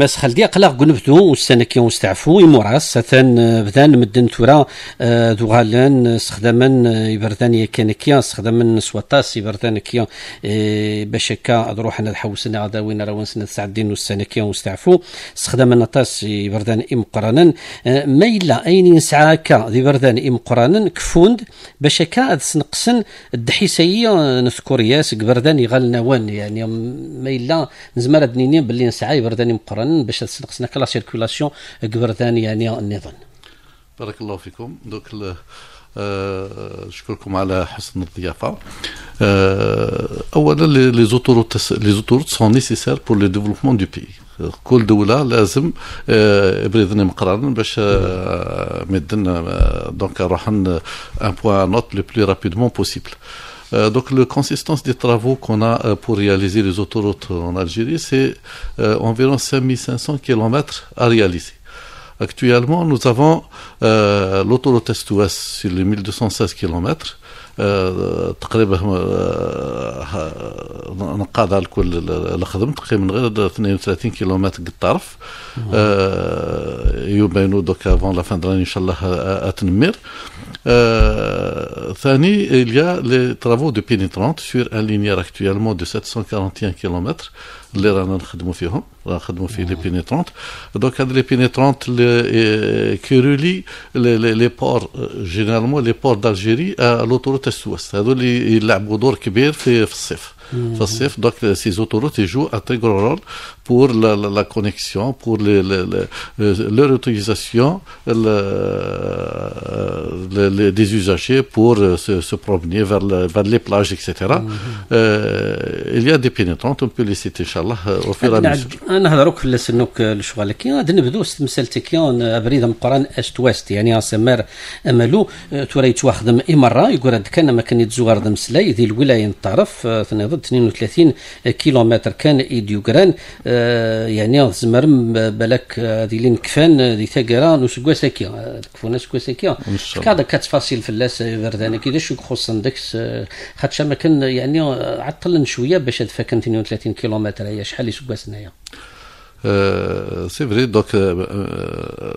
ماس خلدي قلاغ قنبتو والسنة كي ونستعفو يموراس ثان آه، بدان مدن تورا آه، دوغالان استخداما آه، يبردان كان كيا استخداما سواتاس يبردان كيا باش هكا روحنا الحوسنا غدا وين راه ونسنا الدين والسنة كي ونستعفو استخداما طاس يبردان ام قرانا ما الا اين نسعى كا ذي بردان ام قرانا كفوند باش هكا نقصن الدحيسية نذكر ياس قبردان يغلنا وان يعني ما الا نزمر دنينين باللي نسعى يبردان ام قرانا باش تنقصنا كلا سيركولاسيون كبر ثاني يعني النظام بارك الله فيكم دوك آه، نشكركم على حسن الضيافه آه، اولا لي زوتوروت لي زوتوروت سون نيسيسير بور لو ديفلوبمون دو بي كل دوله لازم آه، بريدني مقرن باش مدن دونك نروح ان بوان نوت لو بلو رابيدمون بوسيبل Euh, donc la consistance des travaux qu'on a euh, pour réaliser les autoroutes en Algérie, c'est euh, environ 5500 kilomètres à réaliser. Actuellement, nous avons euh, l'autoroute est-ouest sur les 1216 km. Euh, تقريبا euh, نقاد على كل الخدم تقريبا من غير 32 كيلومتر الطرف يبينوا دوك la لا فان ان شاء الله اتنمير ثاني il y a les travaux de pénétrante sur un linéaire actuellement de 741 km اللي رانا نخدموا فيهم رانا نخدموا في لي بينيترونت دونك هاد لي بينيترونت كيرولي لي بور جينيرالمون لي بور دالجيري لوتوروت السويس هادو اللي يلعبوا دور كبير في, في الصيف Fassif. Mhm. Donc, euh, ces autoroutes jouent un très gros rôle pour la, la, la connexion, pour les, les, les, euh, leur utilisation euh, des usagers pour se, se promener vers, la, vers, les plages, etc. Mhm. Euh, il y a des pénétrantes, on peut les citer, Inch'Allah, au fur et à mesure. نهضروا في السنوك الشغل كي غادي نبداو استمثلتي كي بريد مقران اش توست يعني اسمر املو توري تواخذ امرا يقول هاد كان ما كان يتزوار مسلاي ذي الولايه طرف تنضد 32 كيلومتر كان إيديوغران آه، يعني زمر آه، بالك آه، هذه اللي نكفان ذي تاكرا نسكواس هكا كفونا سكواس هكا كاد كتفاصيل اللاس فردان كي داش خصن داك خاطش ما كان يعني عطل شويه باش هاد 32 كيلومتر هي شحال اللي سكواس هنايا Euh, c'est vrai, donc euh,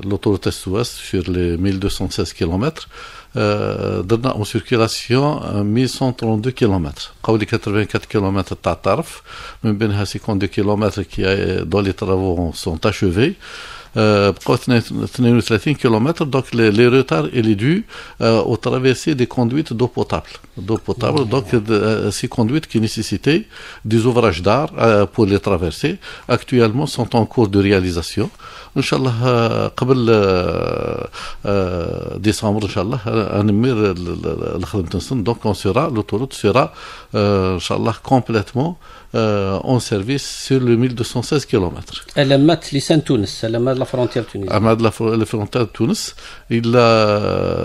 l'autoroute est 1216 كيلومتر Euh, en circulation 1132 km 84 km Tatarf, 52 km qui les travaux sont achevés 32 euh, km donc les retards est dû euh, au travers des conduites d'eau potable d'eau potable donc ces conduites qui nécessitaient des ouvrages d'art pour les traverser actuellement sont en cours de réalisation ان شاء الله آه، قبل آه، آه، ديسمبر ان شاء الله انمير الخدمه تنسن دونك اون سيرا لو طول سيرا ان شاء الله كومبليتمون اون سيرفيس سور لو 1216 كيلومتر المات لسان تونس المات لا فرونتير تونس اما لا فرونتير تونس الا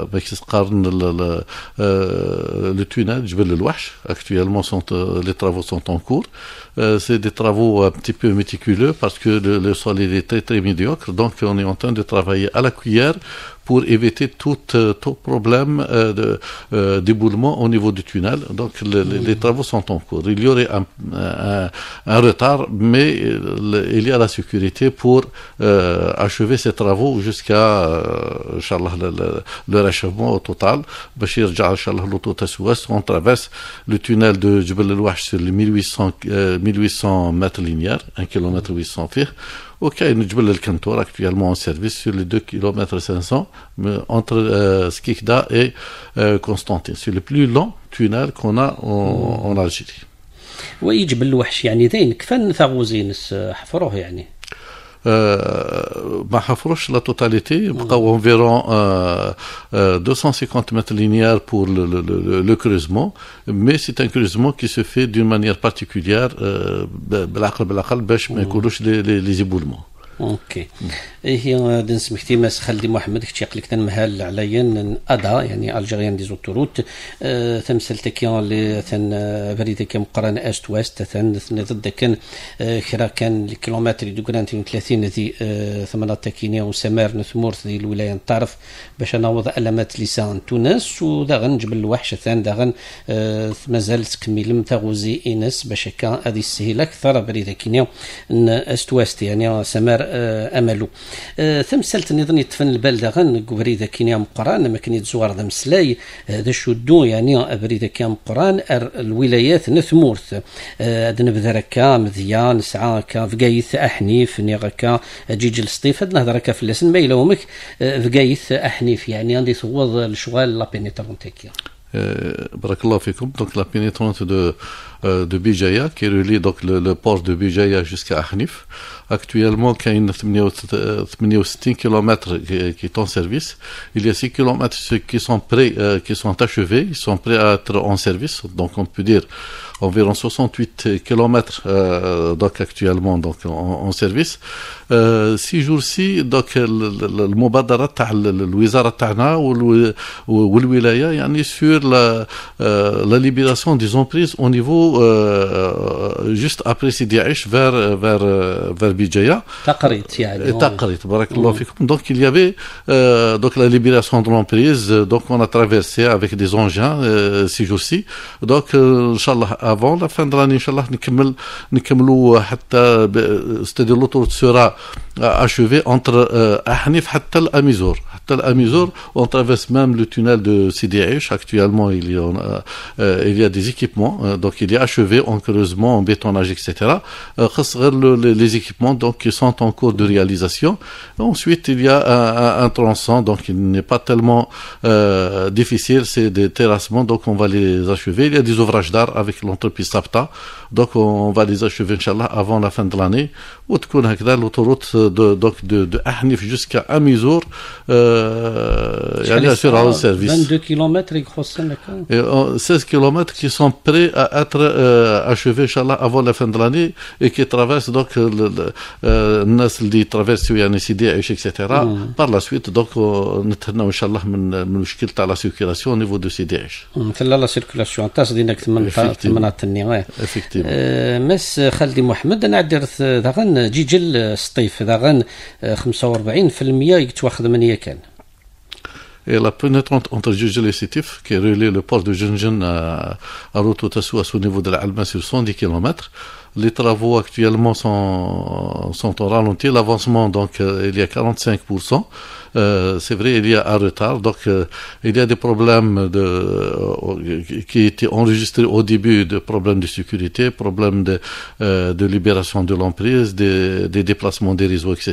باك تقارن لو تونال جبل الوحش اكتويلمون لي ترافو سونت اون كور Euh, c'est des travaux un petit peu méticuleux parce que le, sol est très très médiocre. Donc on est en train de travailler à la cuillère pour éviter tout, euh, problème euh, de euh, d'éboulement au niveau du tunnel. Donc les travaux sont en cours. Il y aurait un, retard, mais il y a la sécurité pour achever ces travaux jusqu'à le, le, au total. ouest on traverse le tunnel de Djibouti el sur les 1800, 1800 mètres linéaires, 1 km 800 Ok, nous avons le actuellement en service sur les 2 km entre euh, Skikda et euh, Constantine. sur le plus long tunnel qu'on a en mm. Algérie. Mahafroche, la totalité, environ 250 mètres linéaires pour le creusement, mais c'est un creusement qui se fait d'une manière particulière, mais les éboulements. اوكي هي دنس مختيماس خالدي محمد كتي قال لك تنمهال عليا ادا يعني الجيريان دي زوتوروت تمثل تكيان لي ثن بريد كم قران است ويست ثن ضد كان خرا كان الكيلومتر دو 30 ذي ثمانة تكينيا وسمار نثمور ذي الولايه نتعرف باش انا وضع علامات لسان تونس وداغن جبل الوحش ثان داغن غن آه، مازال تكمل تغوزي انس باش هكا هذه السهيله اكثر بريد كينيا است ويست يعني آه، سمار آه، املو تمثلت آه، يتفن البلد غن بريده كينيا مقران ما كان يتزور ذا مسلاي آه، ذا شدو يعني بريده كيا مقران الولايات نثمورث هاد نبذر كا مذيا نسعى كا فقايث احنيف نيغكا جيجل سطيف هذا نهضركا في اللسن ما يلومك فقايث احنيف يعني عندي ثوض الشغال لابينيترون تاكيا Euh, donc la pénétrante de, euh, de Bijaya qui relie donc le, port de Bijaya jusqu'à Ahnif. Actuellement, il y a une 68 km qui est en service. Il y a 6 km qui sont prêts, euh, qui sont achevés, ils sont prêts à être en service. Donc on peut dire environ 68 km donc actuellement donc en, service euh, ces jours-ci donc المبادرات تاع الوزاره تاعنا wilaya يعني sur la euh, la libération des emprises au niveau euh, euh, juste après Sidi Aïch vers vers vers Bijaya تقريت يعني donc il y avait donc la libération de l'emprise donc on a traversé avec des engins euh, ces jours-ci donc inchallah avant, la fin de l'année, شاء الله نكمل نكملوا حتى ستادي لوتور سورا اشوفي traverse même حتى الاميزور حتى الاميزور اون ترافيرس ميم لو تونيل il y a des équipements euh, donc il est achevé en creusement en bétonnage etc euh, les équipements donc qui sont en cours de réalisation ensuite il y a un, tronçon donc il n'est pas tellement euh, difficile c'est des terrassements donc on va les achever il y a des ouvrages d'art avec l'on puis Pistapta. Donc on va les achever, Inch'Allah, avant la fin de l'année. Ou tu l'autoroute de, donc, de, de jusqu'à Amizour. Euh, il y a sur un service. 22 km et et, 16 euh, km qui sont prêts à être euh, achevés, Inch'Allah, avant la fin de l'année et qui traversent donc le, le euh, Nasl dit traverse via Nessidi, Aïch, etc. Par la suite, donc, on euh, a Inch'Allah, une difficulté à la circulation au niveau de Sidi la On a la circulation. On de ناطني مس خالدي محمد انا درت داغن جيجل السطيف داغن 45% يتواخذ من كان et la pénétrante entre Jujel et Sétif, qui relie le port de Junjun à, à Rototassou à son niveau de la Alma sur 110 km, les travaux actuellement sont, en au ralenti, l'avancement donc euh, il y a 45%. Euh, c'est vrai, il y a un retard, donc euh, il y a des problèmes de, qui étaient enregistrés au début, de problèmes de sécurité, problèmes de, libération de l'emprise, des déplacements des réseaux, etc.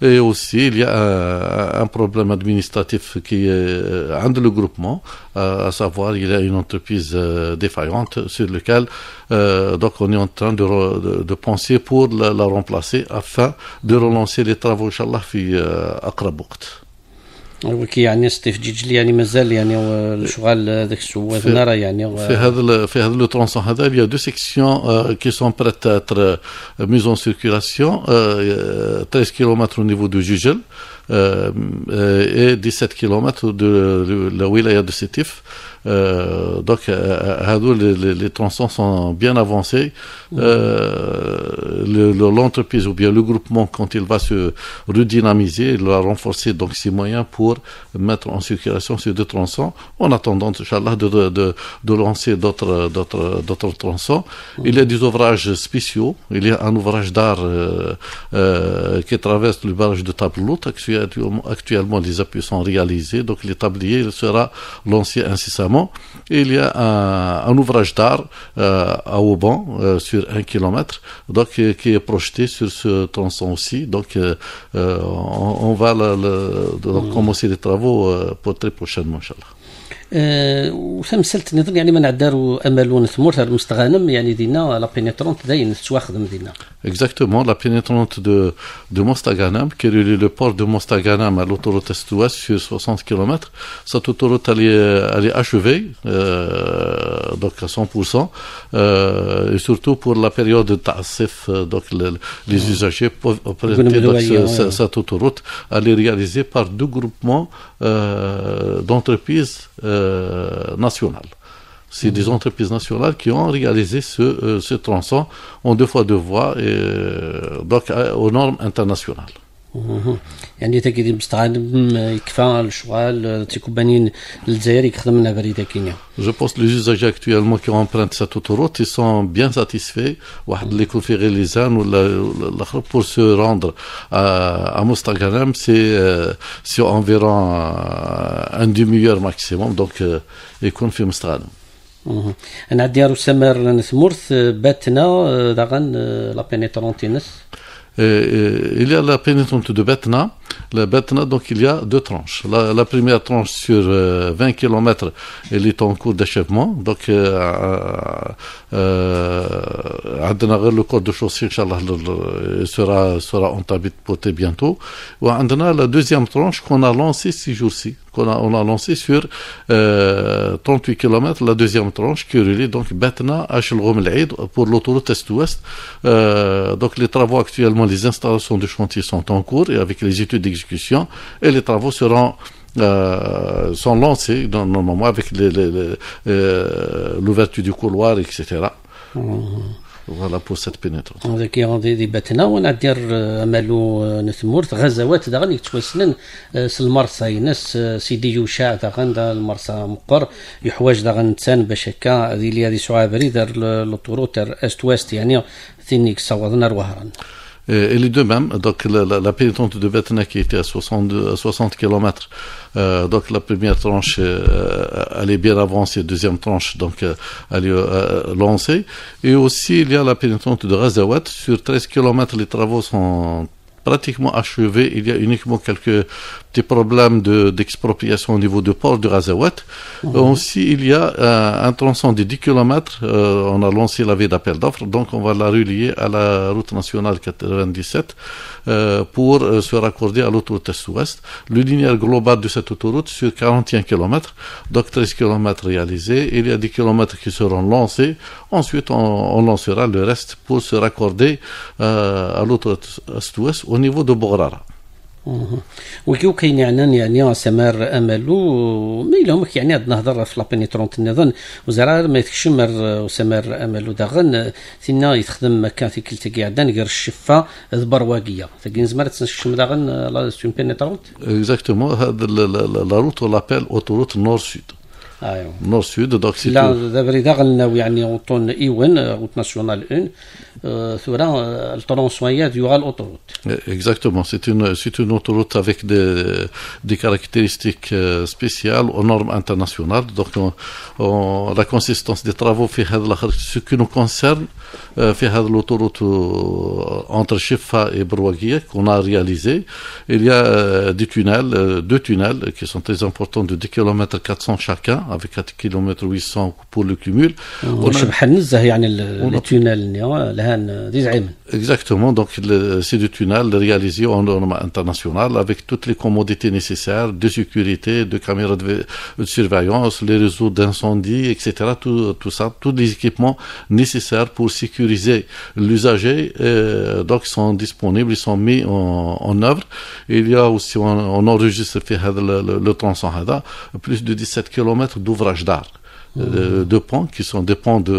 Et aussi, il y a euh, un problème administratif qui est euh, un de le groupement, euh, à savoir, il y a une entreprise défaillante sur laquelle euh, donc on est en train de, de penser pour la, remplacer afin de relancer les travaux, Inch'Allah, à Akraboukt. وكي يعني ستيف جيجلي يعني مازال يعني الشغال هذاك السواد نرى يعني و... في هذا يعني في هذا لو ترونسون هذا يا دو سيكسيون كي سون بريت اتر ميزون اون سيركولاسيون 13 كيلومتر او نيفو دو جيجل اي 17 كيلومتر دو لا ولايه دو سيتيف Euh, donc, euh, euh les, les, les, sont bien avancés euh, L'entreprise ou bien le groupement, quand il va se redynamiser, il va renforcer donc ses moyens pour mettre en circulation ces deux tronçons, en attendant, de, lancer d'autres d'autres tronçons. Il y a des ouvrages spéciaux. Il y a un ouvrage d'art qui traverse le barrage de Tablout. Actuellement, actuellement, les appuis sont réalisés. Donc, les tabliers, sera lancé incessamment il y a un, ouvrage d'art euh, à Auban euh, sur un kilomètre, euh, qui est projeté sur ce tronçon aussi. Donc, on, va commencer les travaux très prochainement, Exactement, la نظن يعني ما qui est le مستغانم يعني دينا لا à l'autoroute est sur 60 km cette autoroute allait est, achevée euh, donc à 100% euh, et surtout pour la période de Tassif euh, donc les, ah. usagers peuvent prêter cette autoroute elle est réalisée par deux groupements euh, d'entreprises euh, euh, nationales. C'est des entreprises nationales qui ont réalisé ce, euh, tronçon en deux fois deux voies, euh, donc aux normes internationales. يعني تاكيدي مستعان يكفى الشغال تيكون بانين للجزائر يخدم لنا بريده كينيا جو بونس لي زوزاج اكتويلمون كي امبرانت سات اوتوروت اي سون بيان ساتيسفي واحد اللي يكون في غير ليزان ولا الاخر بور سو روندر ا مستغرام سي سي انفيرون ان دي ميور ماكسيموم دونك يكون في مستغرام انا عندي سمر نسمورث باتنا داغن لا بينيترونتينس il y a la pénitente de Betna. La Betna, donc il y a deux tranches. La, première tranche sur 20 euh, km, elle est en cours d'achèvement. Donc, euh, euh, le corps de chaussée, sera, sera entamé de bientôt. On a la deuxième tranche qu'on a lancée ces jours-ci qu'on a, on a lancé sur 38 euh, km, la deuxième tranche qui relie donc Batna à Chelrom pour l'autoroute Est-Ouest. Euh, donc les travaux actuellement, les installations de chantier sont en cours et avec les études d'exécution et les travaux seront euh, sont lancés normalement avec l'ouverture du couloir, etc. فوالا بور سيت بينيترون هذاك يغوندي ديباتنا وانا دير امالو نثمورت غزوات داغن يتوسنن سلمرسى ينس سيدي يوشع داغن المرسى مقر يحواج داغن تسان باش هكا ذي لي هذه سعابري دار لطورو تر است ويست يعني ثينيك صوضنا وهران et les deux mêmes, donc la, la, de pénétante qui était à 60, 60 km, donc la première tranche, allait euh, elle est bien avancée, deuxième tranche, donc euh, lancer. Euh, lancée. Et aussi, il y a la pénitente de Razawat, sur 13 km, les travaux sont pratiquement achevés, il y a uniquement quelques des problèmes d'expropriation au niveau du port de Razawat. Mhm. Euh, aussi, il y a euh, un tronçon de 10 km. Euh, on a lancé la vie d'appel d'offres, donc on va la relier à la route nationale 97 pour se raccorder à l'autoroute Est-Ouest. Le linéaire global de cette autoroute sur 41 km, donc 13 km réalisés. Il y a des kilomètres qui seront lancés. Ensuite, on, lancera le reste pour se raccorder à l'autoroute Est-Ouest au niveau de Borara. وكيو كاين يعني يعني سمار امل ما يعني هاد النهضه في لابينيترونت نظن وزرا ما يتكشمر سمار امل داغن سينا يتخدم مكان في كلتا قاعدان غير الشفه البرواقيه فكين نزمر تنشم داغن لا سيمبينيترونت اكزاكتومون هاد لا روت لابيل اوتوروت نور سود Ah, Nord-Sud. Là, on tourne Iwen, route nationale 1, euh, sur euh, le tronçon et à l'autoroute. Eh, exactement, c'est une autoroute avec des caractéristiques euh, spéciales aux normes internationales. Donc, la consistance des travaux fait ce qui nous concerne. Euh, في هذا l'autoroute entre Chifa et Brouaguier qu'on a réalisé. Il y a euh, des tunnels, euh, deux tunnels qui sont très importants de 2 km 400 chacun avec 4 km 800 pour le cumul. Exactement, donc c'est des tunnels réalisés en norme internationale avec toutes les commodités nécessaires de sécurité, de caméras de, surveillance, les réseaux d'incendie, etc. Tout, tout ça, tous les équipements nécessaires pour sécuriser l'usager. Euh, donc, ils sont disponibles, ils sont mis en, en œuvre. Il y a aussi, on, enregistre le, le, le plus de 17 km d'ouvrages d'art. Euh, de ponts qui sont des ponts de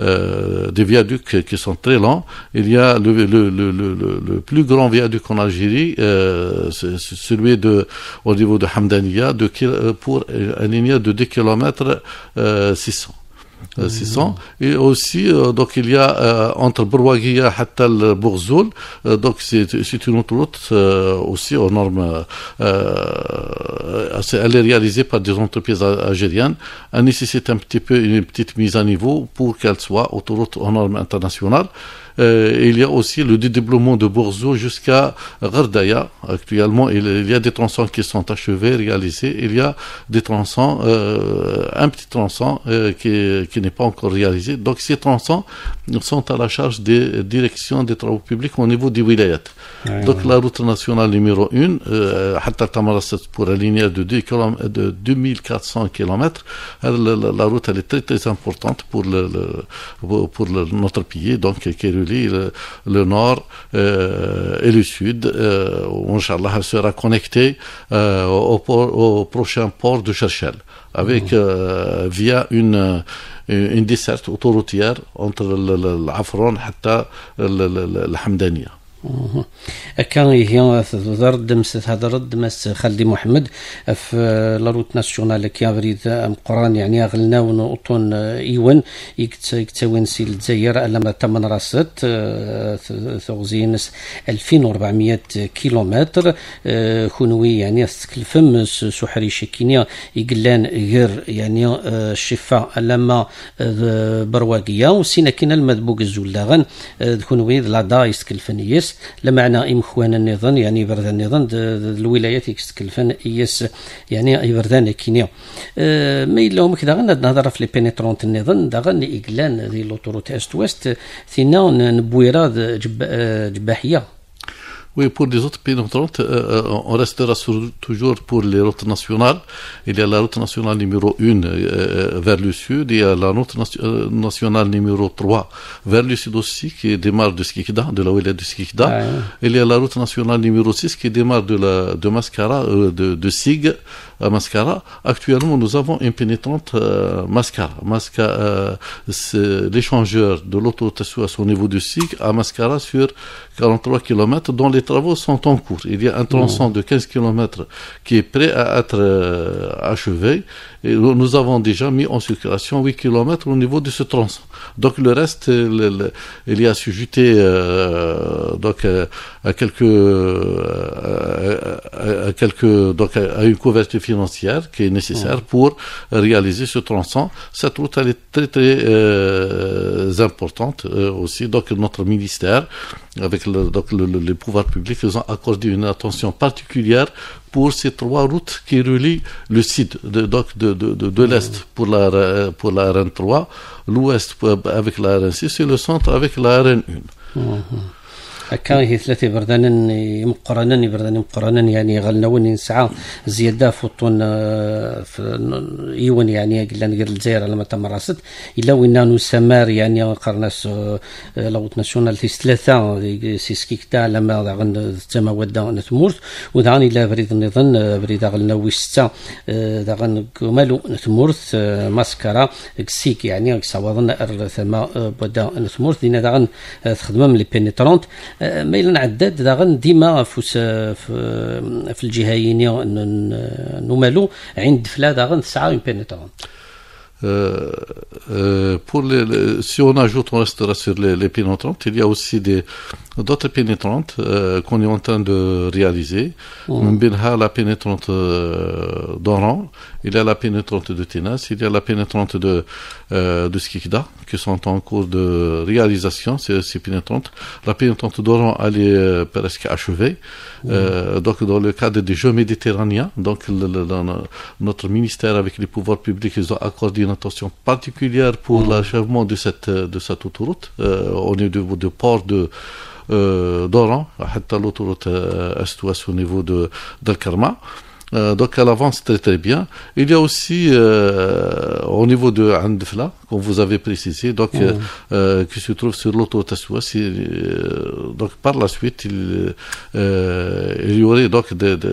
euh, des viaducs qui sont très lents. Il y a le, le, le, le plus grand viaduc en Algérie, c'est celui de au niveau de Hamdania, de, pour un ligne de 2 km 600. 600 euh, et aussi euh, donc il y a euh, entre Brouaguia et le Bourzoul donc c'est une autoroute aussi aux normes elle est réalisée par des entreprises algériennes elle nécessite un petit peu une petite mise à niveau pour qu'elle soit autoroute aux normes internationales il y a aussi le développement de Bourzoul jusqu'à Gardaya actuellement il, y a des tronçons qui sont achevés réalisés il y a des tronçons un petit tronçon qui qui n'est pas encore réalisé. Donc ces tronçons sont à la charge des directions des travaux publics au niveau du wilayats. Donc la route nationale numéro 1, euh, pour euh, la ligne de, 2 km, de 2400 km, la, route elle est très très importante pour, le, pour notre pays, donc qui relie le, nord euh, et le sud. Euh, Inch'Allah, sera connectée euh, au, au prochain port de Cherchel. avec euh, via une une desserte autoroutière entre l'Afron حتى الحمدانيه كان هي ضرد مس هضرد مس خالدي محمد في لاروت ناسيونال كي افريد قران يعني اغلنا ونوطون ايون يكتاوين سي الجزائر لما تمن راست ثغزين 2400 كيلومتر خنوي يعني تكلفم سحري شكينيا يقلان غير يعني الشفا لما برواقيه وسينا كينا المذبوق الزولاغن خنوي لا دايس كلفنيس لمعنى إمخوان النظام يعني برد النظام الولايات يكتكلفن إياس يعني بردان كينيا أه ما إلا هم كذا غانا نهضر في لي بينيترونت النظام دا غانا إقلان ذي لوتوروت أست ويست ثينا نبويرا جب أه، جباحية Oui, pour les autres pays d'entente, euh, euh, on restera toujours pour les routes nationales. Il y a la route nationale numéro 1 euh, vers le sud, il y a la route nationale numéro 3 vers le sud aussi qui démarre de Skikda, de la wilaya de Skikda. Il y a la route nationale numéro 6 qui démarre de, la, de Mascara, de, de Sig euh, mascara. Actuellement, nous avons une pénétrante euh, mascara. Euh, c'est l'échangeur de lauto à son niveau du cycle à mascara sur 43 km dont les travaux sont en cours. Il y a un tronçon mmh. de 15 km qui est prêt à être achevé nous avons déjà mis en circulation 8 km au niveau de ce tronçon. Donc le reste, euh, il y a sujeté euh, donc euh, à quelques à, quelques donc à une couverture financière qui est nécessaire pour réaliser ce tronçon. Cette route elle est très très importante aussi. Donc notre ministère avec le, donc le, les pouvoirs publics ils ont accordé une attention particulière pour ces trois routes qui relient le sud de, de, l'Est pour la, euh, pour la 3 l'Ouest euh, avec la RN6 et le centre avec la RN1. هكا هي ثلاثه بردانين يمقرنن بردان يمقرنن يعني غلنون نسعى زياده فوطون ايون آه، يعني قلنا نقدر الجزائر لما تمرست الا وين نسمار يعني قرنا آه، لوط ناسيونال تيس ثلاثه سيسكي على لما غن تما تماود نتمورت وذان إلا بريد نظن آه، بريد غلنوي سته غن كمالو نتمورت ماسكارا كسيك يعني كساوضن ثما بودا نتمورت دينا غن تخدم من لي بينيترونت ميلا عداد داغن ديما فوس في الجهايين نمالو عند فلا داغن تسعه اون بينيترون Euh, euh, pour les, les, si on ajoute, on restera sur les, les pénétrantes. Il y a aussi des, d'autres pénétrantes euh, qu'on est en train de réaliser. Mmh. La pénétrante d'Oran il y a la pénétrante de Ténas, il y a la pénétrante de, euh, de Skikda, qui sont en cours de réalisation, C'est ces pénétrantes. La pénétrante d'Oran, elle est euh, presque achevée. Euh, donc, dans le cadre des Jeux méditerranéens, donc, notre ministère avec les pouvoirs publics, ils ont accordé une attention particulière pour l'achèvement de cette, euh, de cette autoroute. au niveau du port de, d'Oran, à l'autoroute est-ouest au niveau de, d'Al-Karma. Euh, donc elle avance très très bien. Il y a aussi euh, au niveau de Andfla, comme vous avez précisé, donc, mm. euh, euh, qui se trouve sur l'autoroute euh, donc par la suite, il, il y aurait donc des,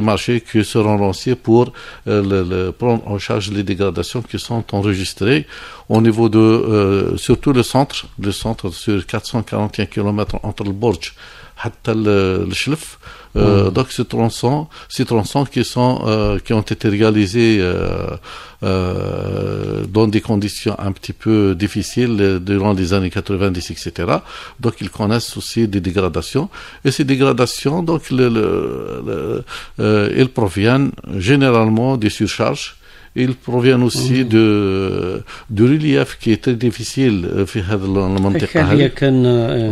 marchés qui seront lancés pour le, prendre en charge les dégradations qui sont enregistrées au niveau de surtout le centre, le centre sur 441 km entre le Borj le donc ces tronçons, ces tronçons qui sont qui ont été réalisés dans des conditions un petit peu difficiles durant les années 90, etc. Donc ils connaissent aussi des dégradations et ces dégradations donc elles euh, proviennent généralement des surcharges. Ils proviennent aussi mm. de du relief qui est très difficile. Euh, euh,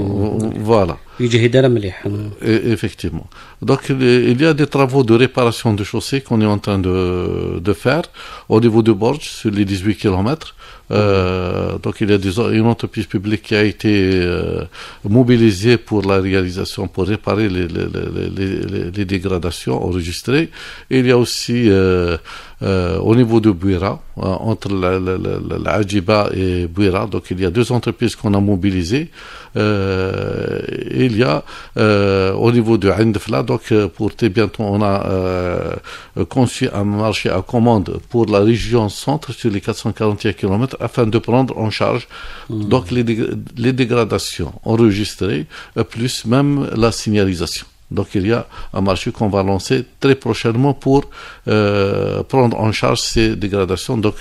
voilà. يجهدها مليح ايفيكتيفمون إيه، Donc il y a des travaux de réparation de chaussée qu'on est en train de, faire au niveau de Borges sur les 18 km. Euh, donc il y a des, une entreprise publique qui a été euh, mobilisée pour la réalisation, pour réparer les, les, dégradations enregistrées. il y a aussi euh, au niveau de Buira, entre l'Ajiba la, la, et Buira, donc il y a deux entreprises qu'on a mobilisées. il y a au niveau de donc donc euh, pour très bientôt, on a euh, conçu un marché à commande pour la région centre sur les 441 km afin de prendre en charge hmm. donc les dégradations enregistrées, plus même la signalisation. Donc il y a un marché qu'on va lancer très prochainement pour euh, prendre en charge ces dégradations. Donc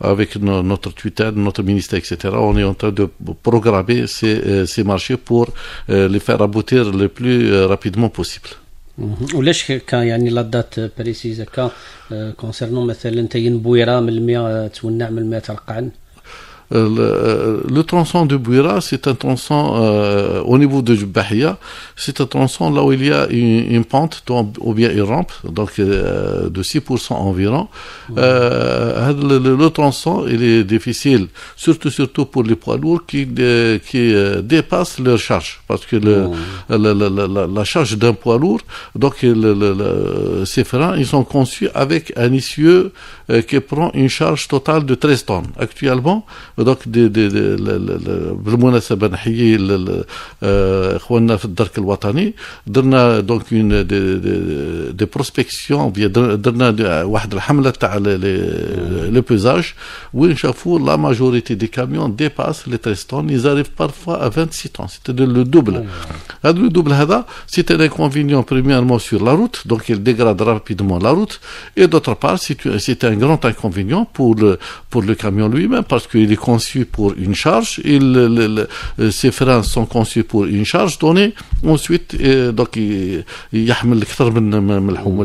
avec notre Twitter, notre ministère, etc., on est en train de programmer ces, euh, marchés pour euh, les faire aboutir le plus rapidement possible. Euh, euh, le, tronçon de Bouira, c'est un tronçon euh, au niveau de Bahia, c'est un tronçon là où il y a une, pente ou bien une rampe, donc de 6% environ. le, tronçon, il est difficile, surtout surtout pour les poids lourds qui, qui dépassent leur charge, parce que le, la, charge d'un poids lourd, donc ces freins, ils sont conçus avec un essieu qui prend une charge totale de 13 tonnes. Actuellement, donc, le monastère Ben le monastère Darkel Watani, a donc des prospections, une le pesage, où la majorité des camions dépassent les 13 tonnes, ils arrivent parfois à 26 tonnes, c'était à dire le double. Oh. Le double, c'est un inconvénient premièrement sur la route, donc il dégrade rapidement la route, et d'autre part, c'est un grand inconvénient pour le camion lui-même, parce qu'il est conçus pour une charge, et le, euh, ces sont conçus pour une charge donnée. Ensuite, et euh, donc, il y a من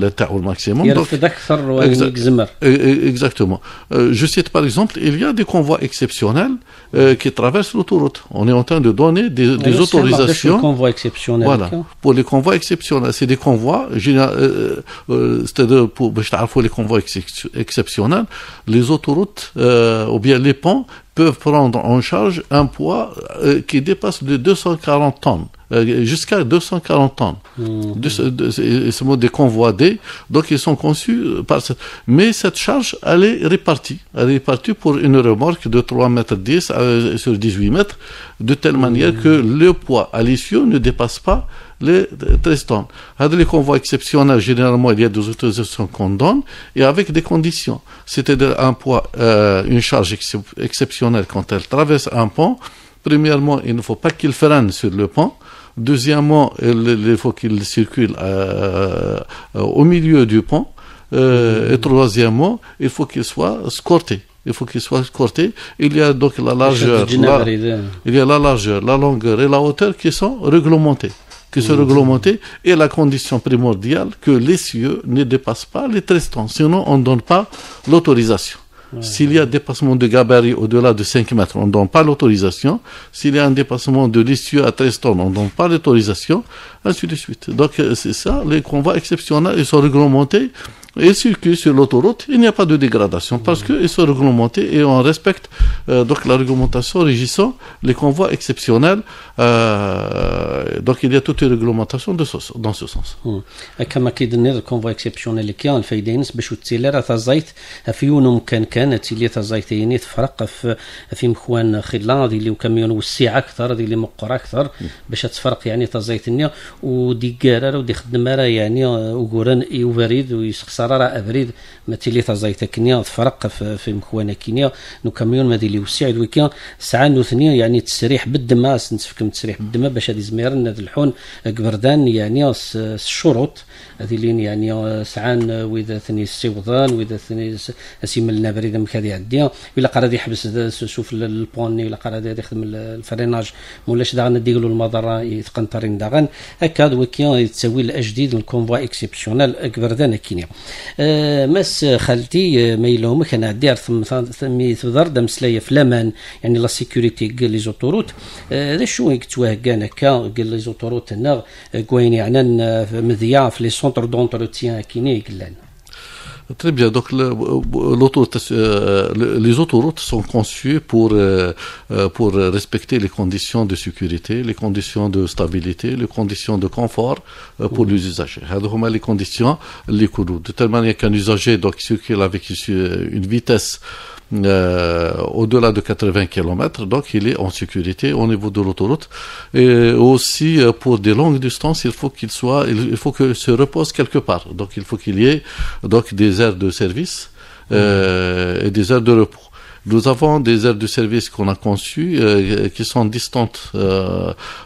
euh, Exactement. je cite par exemple, il y a des convois exceptionnels qui traversent l'autoroute. On est en train de donner des, autorisations. Convois exceptionnels. Voilà. Pour les convois exceptionnels, c'est des convois, c'est-à-dire pour les convois exceptionnels, les autoroutes ou bien les ponts peuvent prendre en charge un poids euh, qui dépasse de 240 tonnes euh, jusqu'à 240 tonnes. Mmh. De, ce mot des donc ils sont conçus euh, par cette... Mais cette charge, elle est répartie. Elle est répartie pour une remorque de 3,10 mètres sur 18 mètres, de telle manière mmh. que le poids à l'issue ne dépasse pas les 13 À des les convois exceptionnels, généralement, il y a des autorisations qu'on donne et avec des conditions. C'est-à-dire un poids, euh, une charge exceptionnelle quand elle traverse un pont. Premièrement, il ne faut pas qu'il freine sur le pont. Deuxièmement, il faut qu'il circule euh, euh, au milieu du pont. Mm-hmm. et troisièmement, il faut qu'il soit escorté il faut qu'il soit escorté. Il y a donc la largeur, il y a la largeur, la longueur et la hauteur qui sont réglementées que se et la condition primordiale que les cieux ne dépassent pas les 13 Sinon, on ne donne pas l'autorisation. S'il y a dépassement de gabarit au-delà de 5 mètres, on ne donne pas l'autorisation. S'il y a un dépassement de l'issue à 13 tonnes, on ne donne pas l'autorisation, ainsi de suite. Donc euh, c'est ça, les convois exceptionnels, sont réglementés. Et sur, sur l'autoroute, il n'y a pas de dégradation parce que qu'ils sont réglementés et on respecte euh, donc la réglementation régissant les convois exceptionnels. Euh, donc il y a toute une réglementation de ce, dans ce sens. كما كيدني كانت اللي تزايتيني تفرق في في مخوان خلا اللي كاميون وسيع اكثر اللي مقر اكثر باش تفرق يعني تزايتني ودي كارا ودي خدمه راه يعني وكوران يوبريد ويسخسر راه ابريد ما تيلي تزايتكني تفرق في, مخوان كينيا نو كاميون ما اللي وسيع دويكا ساعه نوثني يعني تسريح بالدماء سنتفكم تسريح بالدماء باش هذه زميرن هذا الحون قبردان يعني الشروط هذه اللي يعني سعان واذا ثني السيوضان واذا ثني اسيم النبري هذا هذه عندي الا قرا يحبس شوف البوني الا قرا يخدم الفريناج مولاش دا داغن نديرلو المضره يتقن طرين دا غن هكا دوكي يتساوي الاجديد الكونفوا اكسبسيونال اكبر دانا كينيا أه مس خالتي أه، ما يلومك انا عندي ثم ثمي تبدر دمسلايه في لامان يعني لا سيكوريتي قال لي زوتوروت أه، هذا أه شو يكتوهكان هكا قال لي زوتوروت هنا كوين أه، يعني مذيا في لي سونتر دونتروتيان كيني كلان Très bien. Donc, euh, euh, les autoroutes sont conçues pour, euh, pour respecter les conditions de sécurité, les conditions de stabilité, les conditions de confort pour mhm. les usagers. les conditions, les coûts. De telle manière qu'un usager donc, circule avec une vitesse euh, au-delà de 80 km, donc il est en sécurité au niveau de l'autoroute. Et aussi euh, pour des longues distances, il faut qu'il soit, il faut que se repose quelque part. Donc il faut qu'il y ait donc des aires de service euh, et des aires de repos. Nous avons des aires de service qu'on a conçues qui sont distantes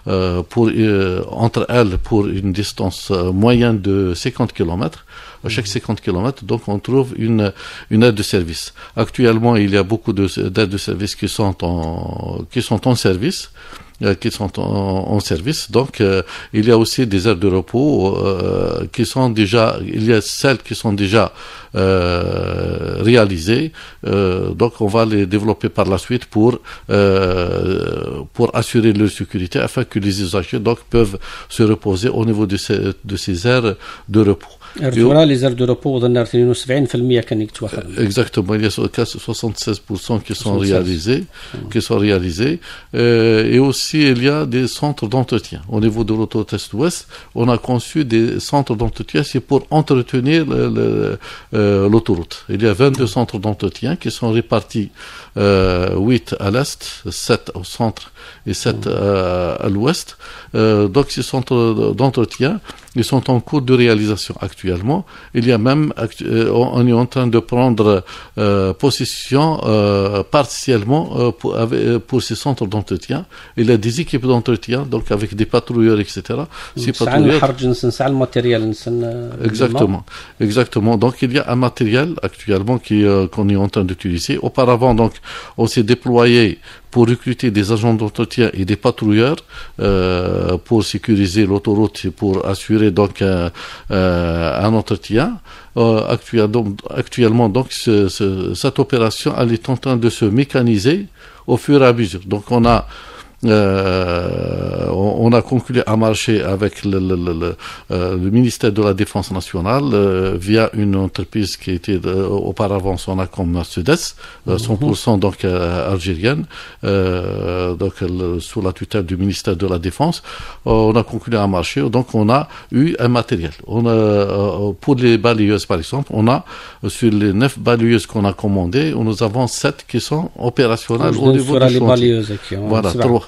entre elles pour une distance moyenne de 50 km à chaque 50 km, donc on trouve une, une aide de service. Actuellement, il y a beaucoup d'aides de, service qui sont en, qui sont en service euh, qui sont en, service. Donc, euh, il y a aussi des aires de repos euh, qui sont déjà, il y a celles qui sont déjà euh, réalisées. donc, on va les développer par la suite pour pour assurer leur sécurité afin que les usagers donc peuvent se reposer au niveau de ces, de ces aires de repos. Exactement, il y a 76% qui sont réalisés. Qui sont réalisés. et aussi, il y a des centres d'entretien. Au niveau de l'autoroute est ouest, on a conçu des centres d'entretien, c'est pour entretenir euh, l'autoroute. il y a 22 centres d'entretien qui sont répartis 8 euh, à l'est, 7 au centre et 7 mm. à, l'ouest. Euh, donc ces centres d'entretien, ils sont en cours de réalisation actuellement. Il y a même, euh, on est en train de prendre possession partiellement pour, ces centres d'entretien. Il y a des équipes d'entretien, donc avec des patrouilleurs, etc. Ces Exactement, exactement. Donc il y a un matériel actuellement qui qu'on est en train d'utiliser. Auparavant, donc on s'est déployé pour recruter des agents d'entretien et des patrouilleurs euh, pour sécuriser l'autoroute et pour assurer donc euh, euh, un, entretien. actuellement, donc, cette opération elle est en train de se mécaniser au fur et à mesure. Donc, on a euh, on, a conclu un marché avec le, le, le, le euh, ministère de la Défense nationale euh, via une entreprise qui était auparavant accord Sud-Est, 100% donc algérienne, donc sous la tutelle du ministère de la Défense. on a conclu un marché, donc on a eu un matériel. On a, pour les balayeuses par exemple, on a sur les neuf balayeuses qu'on a commandées, nous avons sept qui sont opérationnelles ah, au niveau du ont Voilà, trois,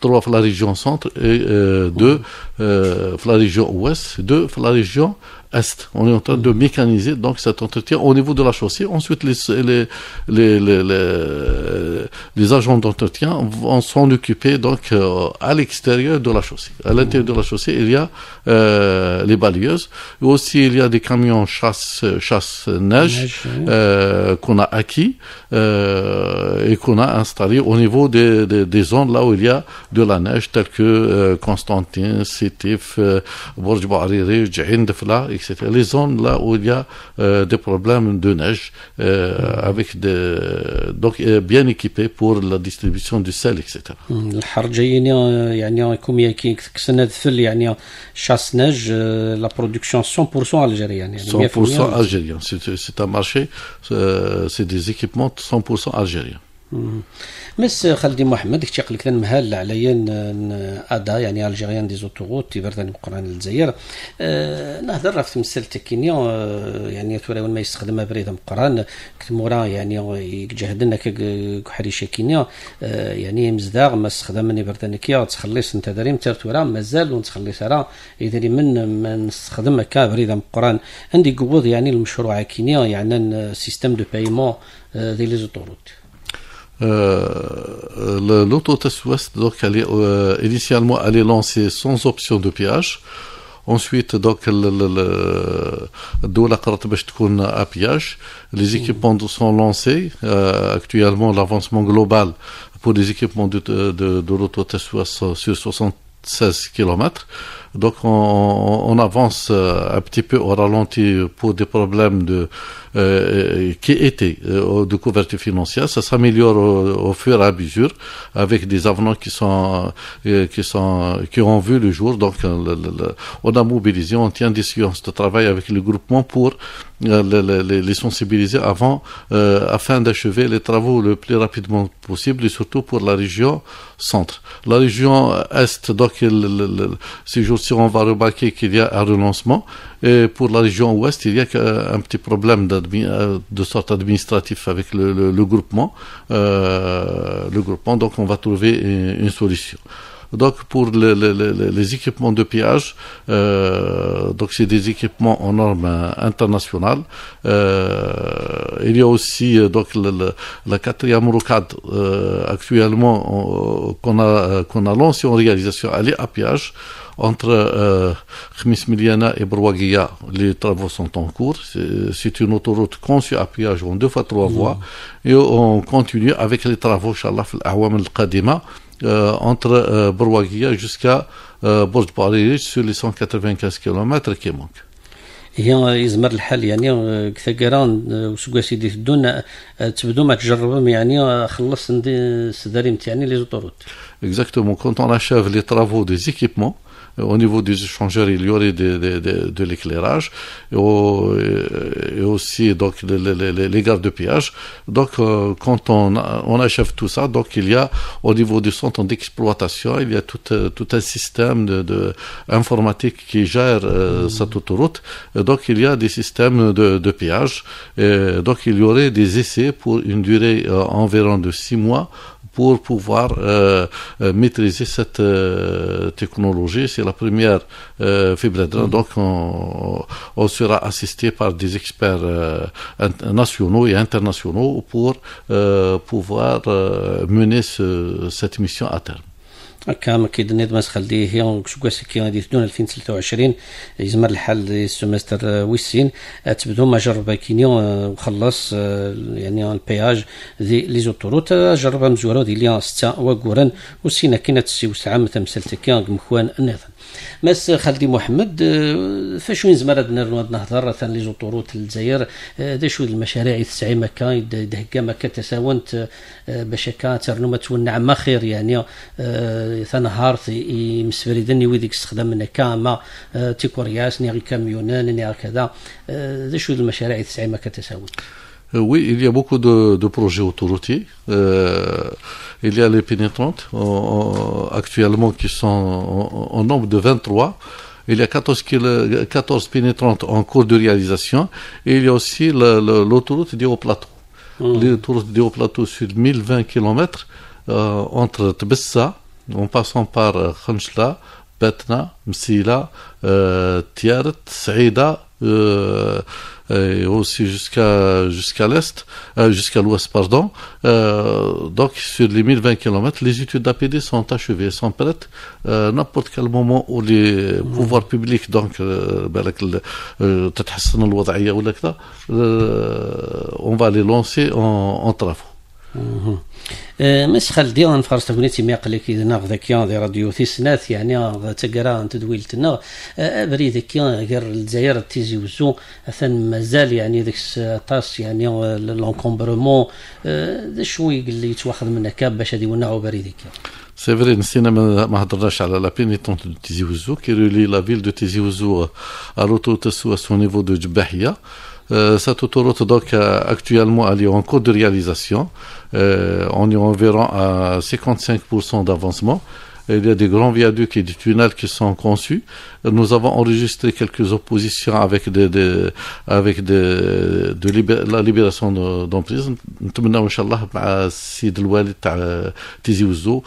trois la région centre et euh, deux euh, la région ouest, deux la région est. On est en train de mécaniser donc cet entretien au niveau de la chaussée. Ensuite, les, les, les, agents d'entretien vont s'en occuper donc euh, à l'extérieur de la chaussée. À l'intérieur de la chaussée, il y a euh, les balayeuses. Aussi, il y a des camions chasse chasse neige euh, qu'on a acquis et qu'on a installés au niveau des, zones là où il y a de la neige, telles que Constantin, Sétif, Borj les zones là où il y a euh, des problèmes de neige, euh, avec des, donc euh, bien équipés pour la distribution du sel, etc. Hmm, الحرجيين يعني il y a ثل يعني chasse neige la production 100% algérienne. 100% algérienne. C'est un marché, c'est des équipements 100% algériens. مس خالدي محمد كي قال لك مهال عليا ادا يعني الجيريان دي زوتوغوت تي بردان القران الجزائر آه، نهضر نهضر في تمثال تكينيا آه، يعني تورا ما يستخدمها بريد كنت مورا يعني يجهد لنا كينيا شاكينيا آه، يعني مزداغ ما استخدمني بردان كيا تخلص انت داري تورا مازال ونتخلص راه يدري من ما نستخدم كا بريد القران عندي قبوض يعني المشروع كينيا يعني سيستم دو بايمون دي لي زوتوروت euh, l'auto-test donc euh, initialement elle est lancée sans option de pillage ensuite donc le à pillage les hmm. équipements sont lancés euh, actuellement l'avancement global pour les équipements de, de, de, l'auto-test sur 76 km donc on, avance euh, un petit peu au ralenti pour des problèmes de euh, qui étaient euh, de couverture financière. Ça s'améliore au, fur et à mesure avec des avenants qui sont qui sont qui ont vu le jour. Donc on a mobilisé, on tient des séances de travail avec le groupement pour les, sensibiliser avant afin d'achever les travaux le plus rapidement possible et surtout pour la région centre. La région est donc le, ces jours on va remarquer qu'il y a un renoncement, et pour la région ouest, il y a euh, un petit problème euh, de sorte administratif avec le, groupement. Euh, le groupement, donc on va trouver une, solution. Donc pour les, équipements de pillage, donc c'est des équipements en normes internationales. il y a aussi donc la quatrième rocade actuellement qu'on a qu'on a lancée en réalisation, elle est à pillage entre euh, Khmis-Miliana et Brouagia, les travaux sont en cours. C'est une autoroute conçue à péage en deux fois trois mmh. voies. Et on continue avec les travaux, Inch'Allah, euh, entre euh, jusqu'à euh, sur les 195 km qui manquent. Exactement, quand on achève les travaux des équipements, euh, au niveau des échangeurs, il y aurait de, de, de, de l'éclairage et, aussi donc les, les, les gares de péage. Donc euh, quand on, on achève tout ça, donc il y a au niveau du centre d'exploitation, il y a tout, euh, tout un système de, de informatique qui gère euh, cette autoroute. donc il y a des systèmes de, de péage. Et donc il y aurait des essais pour une durée euh, environ de six mois pour pouvoir euh, euh, maîtriser cette euh, technologie. C'est la première euh, fibre mm. donc on, sera assisté par des experts nationaux et internationaux pour pouvoir mener cette mission à terme. هكا ما كيظني ما هي يونغ شكواس كي غادي تدون 2023 يزمر الحال السيمستر آه، ويسين تبدو ما جرب كيني وخلص آه، آه، يعني البياج دي لي زوتوروت جرب مزوره ديال 6 وكورن وسينا كينا تسي وسعه تمثلت كي مخوان النظام مس خالدي محمد فاش وين زعما رانا نهضر مثلا لي زوطوروت الجزائر آه، دا شو المشاريع يتسعي مكا يدهكا مكا تساونت آه، باش هكا ترنو ما تولنا ما خير يعني آه، ثنهار يمسفريدن يوي ديك استخدام من هكا ما تيكورياس ني غي كاميونان ني كذا دا شو المشاريع يتسعي مكا تساونت Euh, oui, il y a beaucoup de, projets autoroutiers. Euh, il y a les pénétrantes actuellement qui sont en, nombre de 23. Il y a 14, 14 pénétrantes en cours de réalisation. Et il y a aussi l'autoroute du haut plateau. Mmh. L'autoroute du plateau plateau sur 1020 km euh, entre Tbessa, en passant par Khanchla, Betna, Msila, euh, Tiaret, Saïda, euh, et aussi jusqu'à jusqu'à l'est, euh, jusqu'à l'ouest, pardon. Euh, donc sur les 1020 km, les études d'APD sont achevées, sont prêtes. N'importe quel moment où les pouvoirs publics, donc, on va les lancer en, travaux. Mhm. أه، مس مسخل ديرا نفرس تكونيتي لك إذا ذاك ذي راديو سنات يعني تقرا تدويلتنا أه، ذاك كي غير الجزائر تيزي وزو أثن مازال يعني ذاك الطاس يعني لونكومبرمون أه، شوي اللي يتواخذ منه كاب باش ونا بري ذاك كي سي فري نسينا ما هضرناش على لا بينيتونت دو تيزي وزو كي رولي لا فيل دو تيزي وزو الوتو تسوا سو نيفو دو جباحيه cette autoroute donc euh, actuellement elle est en cours de réalisation Euh, on est environ à 55% d'avancement il y a des grands viaducs et des tunnels qui sont conçus. Nous avons enregistré quelques oppositions avec des, avec des, de la libération d'emprise. Nous ان شاء الله مع السيد الوالد تاع تيزي وزو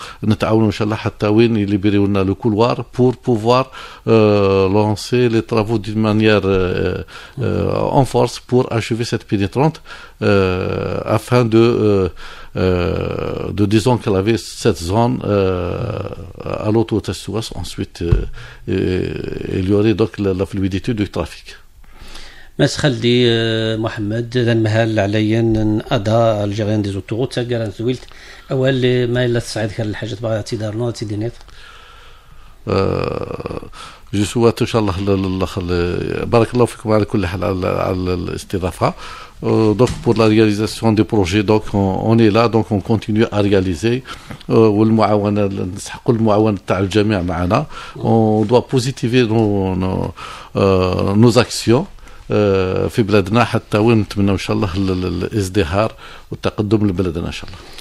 couloir pour pouvoir euh, lancer les travaux d'une manière euh, euh, en force pour achever cette pénétrante afin de Euh, de disons qu'elle avait cette zone euh, à l'autour de Suez. Ensuite, euh, il y aurait donc la, la fluidité du trafic. مسخل دي محمد ذن مهال عليا ادا الجيريان دي زوتورو تاكر زويلت اول ما الا تسعد كان الحاجه تبغى تدارنا تدينيت جو سوات ان شاء الله بارك الله فيكم على كل حال على الاستضافه Euh, donc pour la réalisation des projets donc on, on, est là donc on continue à réaliser euh, on doit positiver nos, nos, euh, nos actions في بلادنا حتى وين نتمنى ان شاء الله الازدهار والتقدم لبلادنا ان شاء الله